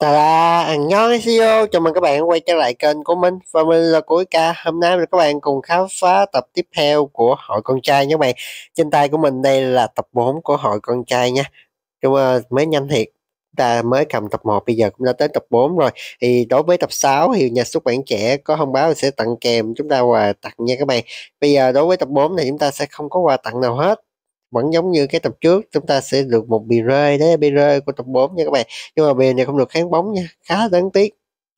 ăn Tada, CEO. chào mừng các bạn quay trở lại kênh của mình Và mình là Cuối Ca, hôm nay các bạn cùng khám phá tập tiếp theo của Hội Con Trai nha các bạn Trên tay của mình đây là tập 4 của Hội Con Trai nha Chúng ờ, mới nhanh thiệt ta mới cầm tập 1 bây giờ cũng đã tới tập 4 rồi thì đối với tập 6 thì nhà xuất bản trẻ có thông báo sẽ tặng kèm chúng ta quà tặng nha các bạn bây giờ đối với tập 4 này chúng ta sẽ không có quà tặng nào hết vẫn giống như cái tập trước chúng ta sẽ được một bì rơi đấy bì rơi của tập 4 nha các bạn nhưng mà bì này không được kháng bóng nha khá đáng tiếc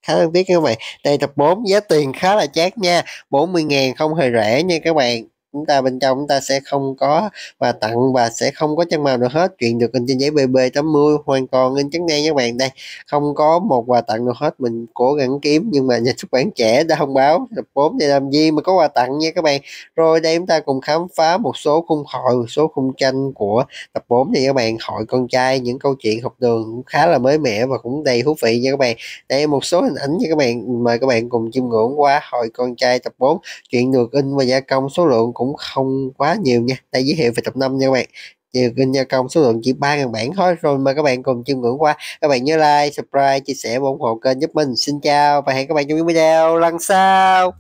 khá đáng tiếc các bạn đây tập 4 giá tiền khá là chát nha 40.000 không hề rẻ nha các bạn chúng ta bên trong chúng ta sẽ không có và tặng và sẽ không có chân màu nào hết chuyện được in trên giấy bb 80 hoàn toàn in trắng đen các bạn đây không có một quà tặng nào hết mình cố gắng kiếm nhưng mà nhà xuất bản trẻ đã thông báo tập 4 để làm gì mà có quà tặng nha các bạn rồi đây chúng ta cùng khám phá một số khung hội một số khung tranh của tập 4 này các bạn hội con trai những câu chuyện học đường cũng khá là mới mẻ và cũng đầy thú vị nha các bạn đây một số hình ảnh nha các bạn mời các bạn cùng chiêm ngưỡng qua hội con trai tập 4 chuyện được in và gia công số lượng của cũng không quá nhiều nha đây giới thiệu về tập năm nha các bạn nhiều kênh gia công số lượng chỉ 3.000 bản thôi rồi mà các bạn cùng chiêm ngưỡng qua các bạn nhớ like subscribe chia sẻ và ủng hộ kênh giúp mình xin chào và hẹn các bạn trong những video lần sau